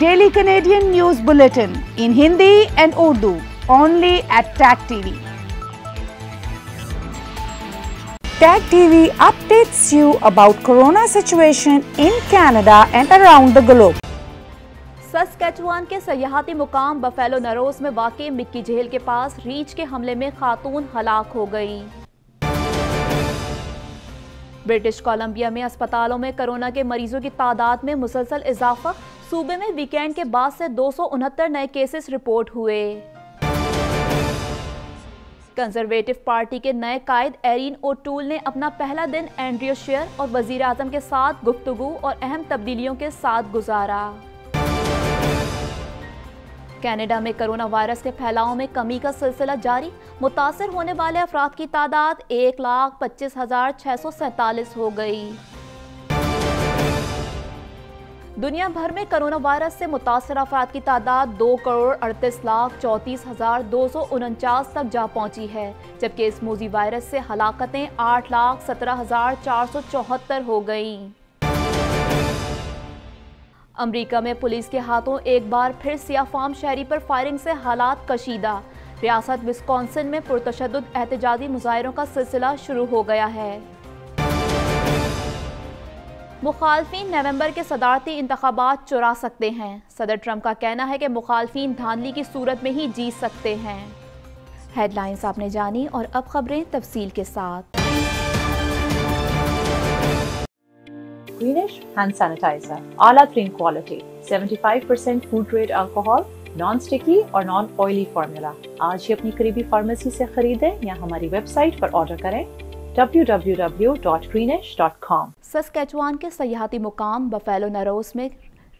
daily Canadian news bulletin in Hindi and Urdu only at tag TV TAG TV updates you about corona situation in Canada and around the globe Saskatchewan के सयाहती मुकाम buffalo नरोस में वाकई Mickey झेल के पास reach के हमले में खातून हलाक हो गई ब्रिटिश कोलंबिया में अस्पतालों में कोरोना के मरीजों की तादाद में मुसलसल इजाफा सूबे में वीकेंड के बाद से दो नए केसेस रिपोर्ट हुए कंजर्वेटिव पार्टी के नए कायद एरिन ओटूल ने अपना पहला दिन एंड्रियो शेयर और वजीर अजम के साथ गुफ्तगु और अहम तब्दीलियों के साथ गुजारा कनाडा में कोरोना वायरस के फैलाव में कमी का सिलसिला जारी मुतासर होने वाले अफराद की तादाद एक लाख पच्चीस हजार छह सौ सैतालीस हो गई दुनिया भर में कोरोना वायरस से मुतासर अफराद की तादाद दो करोड़ अड़तीस लाख चौंतीस हजार दो सौ उनचास तक जा पहुंची है जबकि इस मोजी वायरस से हलाकतें आठ लाख सत्रह हजार चार सौ चौहत्तर हो गई अमरीका में पुलिस के हाथों एक बार फिर सियाफाम शहरी पर फायरिंग से हालात कशीदा रियासत विस्कॉन्सिन में पुरतशद एहतजाजी मुजाहरों का सिलसिला शुरू हो गया है मुखालफी नवंबर के सदारती इंतबात चुरा सकते हैं सदर ट्रंप का कहना है कि मुखालफी धांधली की सूरत में ही जीत सकते हैं हेडलाइंस आपने जानी और अब खबरें तफसील के साथ Greenish hand sanitizer, आला प्रीम quality 75% food grade alcohol, non sticky और नॉन ऑयली फार्मूला आज ही अपनी करीबी फार्मेसी से खरीदें या हमारी वेबसाइट पर ऑर्डर करें www.greenish.com सस्केचवान के सयाहती मुकाम बफेलो नरोस में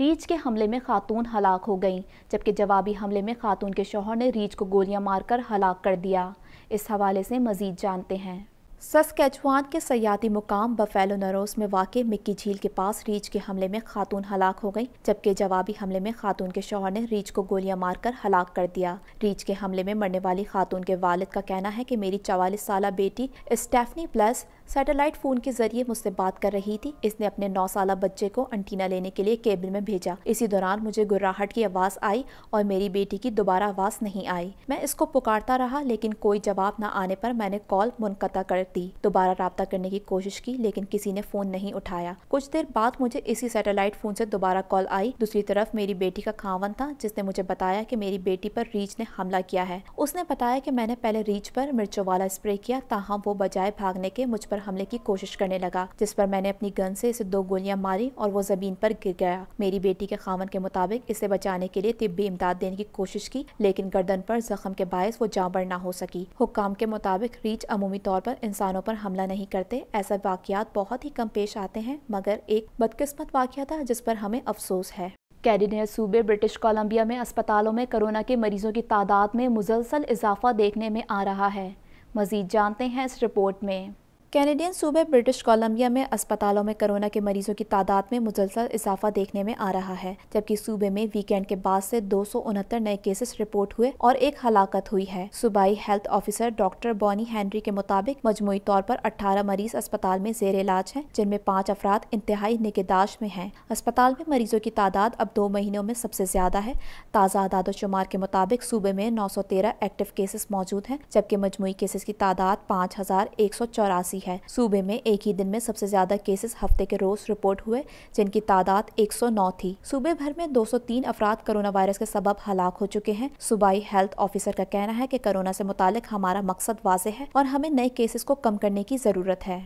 रीछ के हमले में खातून हलाक हो गईं जबकि जवाबी हमले में खातून के शोहर ने रीछ को गोलियां मारकर हलाक कर दिया इस हवाले से मज़ीद जानते हैं सस्कैचुआन के सयाती मुकाम बफेलो नरोस में वाक़ मिक्की झील के पास रीछ के हमले में खातून हलाक हो गई जबकि जवाबी हमले में खातून के शोहर ने रीच को गोलियां मारकर हलाक कर दिया रीच के हमले में मरने वाली खातून के वालिद का कहना है कि मेरी चवालीस साल बेटी स्टेफनी प्लस सैटेलाइट फोन के जरिए मुझसे बात कर रही थी इसने अपने नौ साल बच्चे को अंटीना लेने के लिए केबिन में भेजा इसी दौरान मुझे गुर्राहट की आवाज़ आई और मेरी बेटी की दोबारा आवाज़ नहीं आई मैं इसको पुकारता रहा लेकिन कोई जवाब न आने पर मैंने कॉल मुनकता कर दी दोबारा रबता करने की कोशिश की लेकिन किसी ने फ़ोन नहीं उठाया कुछ देर बाद मुझे इसी सेटेलाइट फ़ोन से दोबारा कॉल आई दूसरी तरफ मेरी बेटी का खावन था जिसने मुझे बताया की मेरी बेटी पर रीच ने हमला किया है उसने बताया की मैंने पहले रीच पर वाला स्प्रे किया ताहम वो बजाय भागने के मुझ पर हमले की कोशिश करने लगा जिस पर मैंने अपनी गन से इसे दो गोलियां मारी और वो जमीन पर गिर गया मेरी बेटी के खामन के मुताबिक इसे बचाने के लिए तिब्बी इमदाद देने की कोशिश की लेकिन गर्दन पर जख्म के बायस वो जाबर ना हो सकी हुक्म के मुताबिक रीच अमूमी तौर पर इंसानों पर हमला नहीं करते ऐसा वाकयात बहुत ही कम पेश आते हैं मगर एक बदकिस्मत वाक्य था जिस पर हमें अफसोस है कैरिनियर सूबे ब्रिटिश कोलंबिया में अस्पतालों में कोरोना के मरीजों की तादाद में मुसलसल इजाफा देखने में आ रहा है मज़ीद जानते हैं इस रिपोर्ट में कैनेडियन सूबे ब्रिटिश कोलंबिया में अस्पतालों में कोरोना के मरीजों की तादाद में मुसलसल इजाफा देखने में आ रहा है जबकि सूबे में वीकेंड के बाद से दो नए केसेस रिपोर्ट हुए और एक हलाकत हुई है सूबाई health officer doctor Bonnie Henry के मुताबिक मजमुई तौर पर अठारह मरीज अस्पताल में जेर इलाज है जिनमें पाँच अफराद इंतहाई निगहदाश में है अस्पताल में मरीजों की तादाद अब दो महीनों में सबसे ज्यादा है ताज़ा आदादोशुमार के मुताबिक सूबे में नौ सौ तेरह एक्टिव केसेस मौजूद है जबकि मजमुई केसेस की तादाद पाँच हजार एक सौ चौरासी है सूबे में एक ही दिन में सबसे ज्यादा केसेस हफ्ते के रोज रिपोर्ट हुए जिनकी तादाद 109 थी सूबे भर में 203 अफराद कोरोना वायरस के सबब हलाक हो चुके हैं सूबाई हेल्थ ऑफिसर का कहना है की कोरोना से मुतालिक हमारा मकसद वाज है और हमें नए केसेस को कम करने की जरूरत है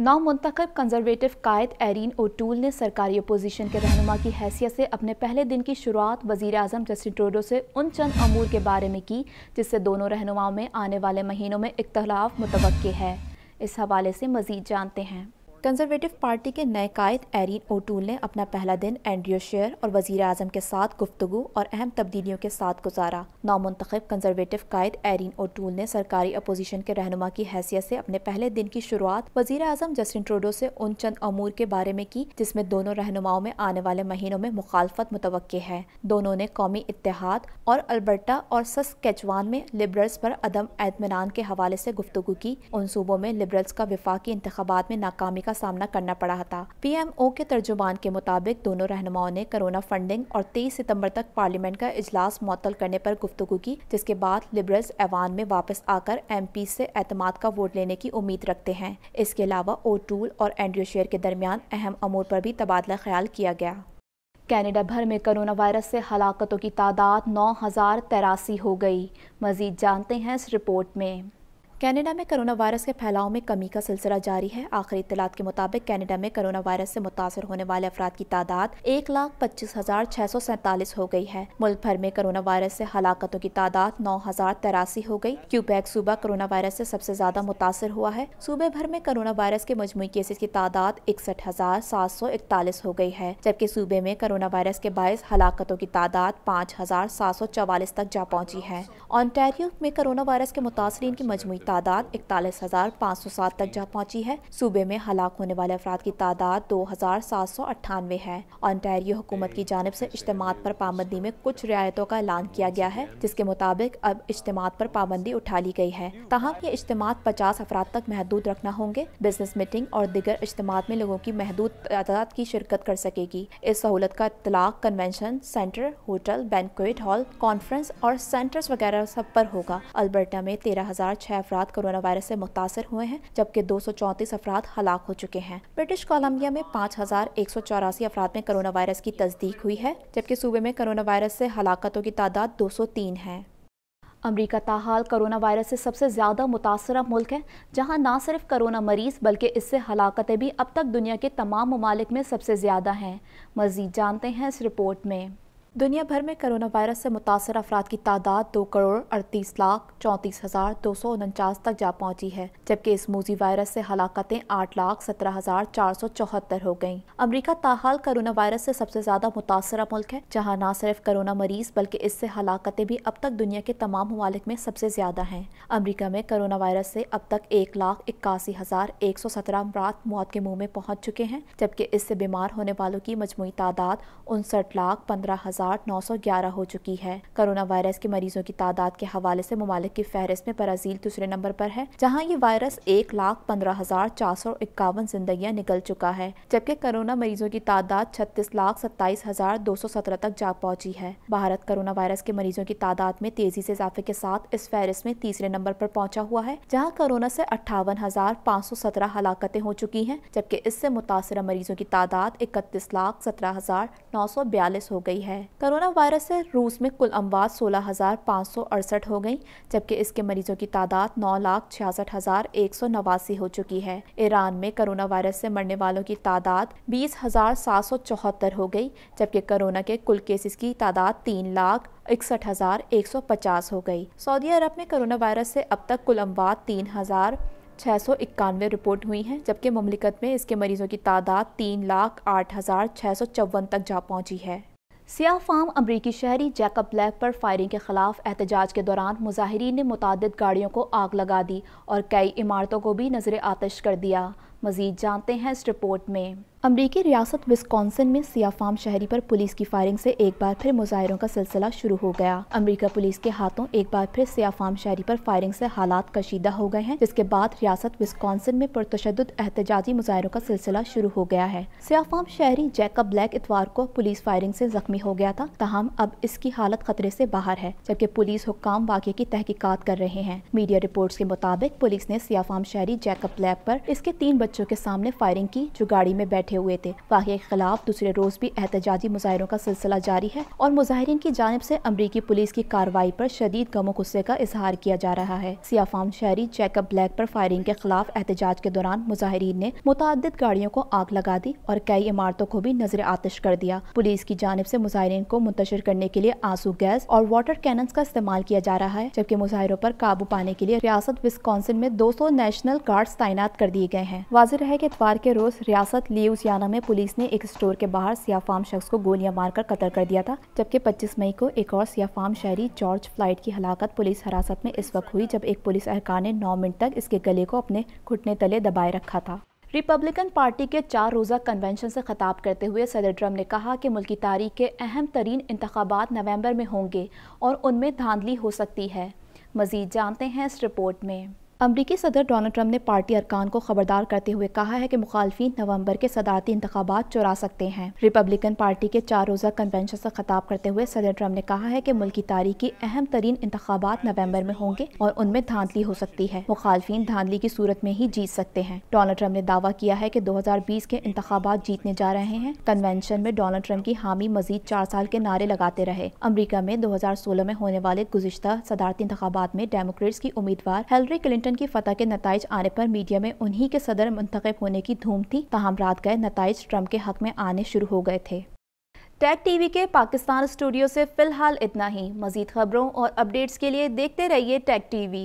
नौ मुंतखब कंजर्वेटिव कायद एरिन ओटूल ने सरकारी अपोजिशन के रहनुमा की हैसियत से अपने पहले दिन की शुरुआत वज़ी अजम जस्टिन ट्रोडो से उन चंद अमूर के बारे में की जिससे दोनों रहनुमाओं में आने वाले महीनों में इख्तलाफ मुतव है इस हवाले से मज़ीद जानते हैं कंजर्वेटिव पार्टी के नए कायद एरिन ओटूल ने अपना पहला दिन एंड्रियो शेयर और वजीर अजम के साथ गुफ्तु और अहम तब्दीलियों के साथ गुजारा नामंतखब कंजर्वेटिव कायद एरिन ओटूल ने सरकारी अपोजिशन के रहनुमा की हैसियत से अपने पहले दिन की शुरुआत वजीर आजम जस्टिन ट्रोडो से उन चंद अमूर के बारे में की जिसमें दोनों रहनुमाओं में आने वाले महीनों में मुखालफत मुतव है दोनों ने कौमी इतिहाद और अल्बर्टा और सस्केचवान में लिबरल्स पर अदम एतमान के हवाले से गुफ्तु की उन सूबों में लिबरल्स का विफाकी इंतबात में नाकामी का सामना करना पड़ा था पीएमओ के तर्जुमान के मुताबिक दोनों रहनुमाओं ने कोरोना फंडिंग और तेईस सितम्बर तक पार्लियामेंट का इजलास मअतल करने पर गुफ्तु की जिसके बाद लिबरल्स ऐवान में वापस आकर एम पी से एतमाद का वोट लेने की उम्मीद रखते हैं इसके अलावा ओ टूल और एंड्रू शेयर के दरमियान अहम अमूर पर भी तबादला ख्याल किया गया कैनेडा भर में कोरोना वायरस से हलाकतों की तादाद नौ हज़ार तेरासी हो गई मज़ीद जानते हैं इस रिपोर्ट में कनाडा में करोना वायरस के फैलाव में कमी का सिलसिला जारी है आखिरी इतलात के मुताबिक कनाडा में करोना वायरस से मुतासर होने वाले अफराद की तादाद एक लाख पच्चीस हजार छह सौ सैंतालीस हो गई है मुल्क भर में करोना वायरस से हलाकतों की तादाद नौ हजार तेरासी हो गई क्यूबैक सूबा कोरोना वायरस से सबसे ज्यादा मुतासर हुआ है सूबे भर में करोना वायरस के मजमू केसेज की तादाद इकसठ हजार सात सौ इकतालीस हो गई है जबकि सूबे में करोना वायरस के बायस हलाकतों की तादाद पाँच हजार सात सौ चवालीस तक जा पहुँची है ऑन्टेरियो में करोना वायरस के मुतासरी की मजमू तादाद इकतालीस हजार पाँच सौ सात तक जा पहुँची है सूबे में हलाक होने वाले अफराद की तादाद दो हजार सात सौ अट्ठानवे है ऑनटेरियो हुकूमत की जानब ऐसी इज्तम पर पाबंदी में कुछ रियायतों का ऐलान किया गया है जिसके मुताबिक अब इज्तम पर पाबंदी उठा ली गयी है तहम ये इज्तम पचास अफराद तक महदूद रखना होंगे बिजनेस मीटिंग और दिगर इज्तम में लोगों की महदूद तादाद की शिरकत कर सकेगी इस सहूलत का इतलाक convention centre hotel banquet hall conference और सेंटर्स वगैरह सब पर होगा अल्बर्टा में तेरह हजार छह अफराद कोरोना वायरस से मुतासर हुए हैं जबकि दो सौ चौंतीस अफराद हलाक हो चुके हैं ब्रिटिश कोलम्बिया में पाँच हजार एक सौ चौरासी अफराद में कोरोना वायरस की तस्दीक हुई है जबकि सूबे में कोरोना वायरस से हलाकतों की तादाद दो सौ तीन है अमरीका ताहाल कोरोना वायरस से सबसे ज़्यादा मुतासर मुल्क है जहाँ ना सिर्फ कोरोना मरीज बल्कि इससे हलाकतें भी अब तक दुनिया के तमाम ममालिक में सबसे ज़्यादा हैं मज़ीद जानते हैं इस रिपोर्ट में दुनिया भर में कोरोना वायरस से मुतासर अफराद की तादाद दो करोड़ अड़तीस लाख चौंतीस हजार दो सौ उनचास तक जा पहुंची है जबकि इस मोजी वायरस से हलाकतें आठ लाख सत्रह हजार चार सौ चौहत्तर हो गयी अमरीका ताहाल कोरोना वायरस से सबसे ज्यादा मुतासर मुल्क है जहाँ न सिर्फ कोरोना मरीज बल्कि इससे हलाकतें भी अब तक दुनिया के तमाम ममालिक में सबसे ज्यादा है अमरीका में कोरोना वायरस से अब तक एक लाख इक्यासी हजार एक सौ सत्रह अमरात मौत के मुँह में पहुँच चुके हैं जबकि इससे बीमार होने वालों की मजमू तादाद उनसठ लाख पंद्रह हजार हजार नौ सौ ग्यारह हो चुकी है कोरोना वायरस के मरीजों की तादाद के हवाले से ममालिक की फहरिस्त में ब्राज़ील दूसरे नंबर पर है जहाँ ये वायरस एक लाख पंद्रह हजार चार सौ इक्यावन जिंदगी निकल चुका है जबकि कोरोना मरीजों की तादाद छत्तीस लाख सत्ताईस हजार दो सौ सत्रह तक जा पहुंची है भारत कोरोना वायरस के मरीजों की तादाद में तेजी से इजाफे के साथ इस फहरिस्त में तीसरे नंबर पर पहुंचा हुआ है जहां कोरोना से अट्ठावन हजार पाँच सौ सत्रह हलाकते हो चुकी हैं जबकि इससे मुतासर मरीजों की तादाद इकतीस लाख सत्रह हजार नौ सौ बयालीस हो गई है कोरोना वायरस से रूस में कुल अमवात सोलह हज़ार पाँच सौ अड़सठ हो गई जबकि इसके मरीजों की तादाद नौ लाख छियासठ हज़ार एक सौ नवासी हो चुकी है ईरान में कोरोना वायरस से मरने वालों की तादाद बीस हज़ार सात सौ चौहत्तर हो गई जबकि कोरोना के कुल केसेस की तादाद तीन लाख इकसठ हज़ार एक सौ पचास हो गई सऊदी अरब में कोरोना वायरस से अब तक कुल अमवात तीन हज़ार छः सौ इक्यानवे रिपोर्ट हुई हैं जबकि ममलिकत में इसके मरीजों की तादाद तीन लाख आठ हज़ार छः सौ चौवन तक जा पहुंची है सियाह फार्म अमरीकी शहरी जैकब ब्लैक पर फायरिंग के खिलाफ एहतजाज के दौरान मुजाहरीन ने मुतद गाड़ियों को आग लगा दी और कई इमारतों को भी नजर आतश कर दिया मजीद जानते हैं इस रिपोर्ट में अमरीकी रियासत विस्कॉन्सन में सियाफाम शहरी पर पुलिस की फायरिंग से एक बार फिर मुजाहरों का सिलसिला शुरू हो गया अमरीका पुलिस के हाथों एक बार फिर सियाफाम शहरी पर फायरिंग से हालात कशीदा हो गए हैं जिसके बाद रियासत विस्कॉन्सन में पुरतशद एहतजाजी मुजाहरों का सिलसिला शुरू हो गया है सियाफाम शहरी जैकब ब्लैक इतवार को पुलिस फायरिंग से जख्मी हो गया था तहम अब इसकी हालत खतरे से बाहर है जबकि पुलिस हुक्म वाक्य की तहकीकत कर रहे हैं मीडिया रिपोर्ट के मुताबिक पुलिस ने सियाफाम शहरी जैकब ब्लैक आरोप इसके तीन बच्चों के सामने फायरिंग की जो गाड़ी में बैठे रखे हुए थे वाक़े के खिलाफ दूसरे रोज भी एहतजाजी मुजाहरों का सिलसिला जारी है और मुजाहरीन की जानब ऐसी अमरीकी पुलिस की कार्रवाई आरोप शदीद गमो गुस्से का इजहार किया जा रहा है सियाफाम शहरी चेकअप ब्लैक आरोप फायरिंग के खिलाफ एहतजाज के दौरान मुजाहरीन ने मुतद गाड़ियों को आग लगा दी और कई इमारतों को भी नजर आतश कर दिया पुलिस की जानब ऐसी मुजाहरीन को मुंतशर करने के लिए आंसू गैस और वाटर कैन का इस्तेमाल किया जा रहा है जबकि मुजाहरों आरोप काबू पाने के लिए रियासत विस्कॉन्सिन में सौ नेशनल गार्ड तैनात कर दिए गए हैं वाजह है की इतवार के रोज रियासत लियूज लुसियाना में पुलिस ने एक स्टोर के बाहर सियाफाम शख्स को गोलियां मारकर कत्ल कर दिया था जबकि 25 मई को एक और सियाफाम शहरी जॉर्ज फ्लाइट की हलाकत पुलिस हिरासत में इस वक्त हुई जब एक पुलिस अहकार ने नौ मिनट तक इसके गले को अपने घुटने तले दबाए रखा था रिपब्लिकन पार्टी के चार रोज़ा कन्वेंशन से खताब करते हुए सदर ट्रम्प ने कहा कि मुल्की तारीख के अहम तरीन इंतबात नवंबर में होंगे और उनमें धांधली हो सकती है मज़ीद जानते हैं इस रिपोर्ट में अमरीकी सदर डोनाल्ड ट्रंप ने पार्टी अरकान को खबरदार करते हुए कहा है कि मुखालफी नवंबर के सदारती इंतबात चुरा सकते हैं रिपब्लिकन पार्टी के चार रोज़ा कन्वेंशन से खताब करते हुए सदर ट्रंप ने कहा है कि मुल्क की तारीख की अहम तरीन इंतबात नवंबर में होंगे और उनमें धांधली हो सकती है मुखालफी धांधली की सूरत में ही जीत सकते हैं डोनाल्ड ट्रंप ने दावा किया है की दो हजार बीस के इंतबात जीतने जा रहे हैं कन्वेंशन में डोनाल्ड ट्रंप की हामी मजीद चार साल के नारे लगाते रहे अमरीका में दो हजार सोलह में होने वाले गुजशत सदारती इंतबात में डेमोक्रेट्स की उम्मीदवार हेलरी क्लिंटन पाकिस्तान की फतह के नतज आने पर मीडिया में उन्हीं के सदर मुंतखब होने की धूम थी तहम रात गए नतज ट्रंप के हक में आने शुरू हो गए थे टैग टीवी के पाकिस्तान स्टूडियो से फिलहाल इतना ही मजीद खबरों और अपडेट्स के लिए देखते रहिए Tag TV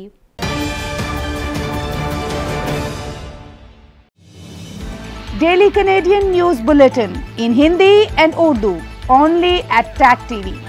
daily Canadian news bulletin in Hindi and Urdu only at tag TV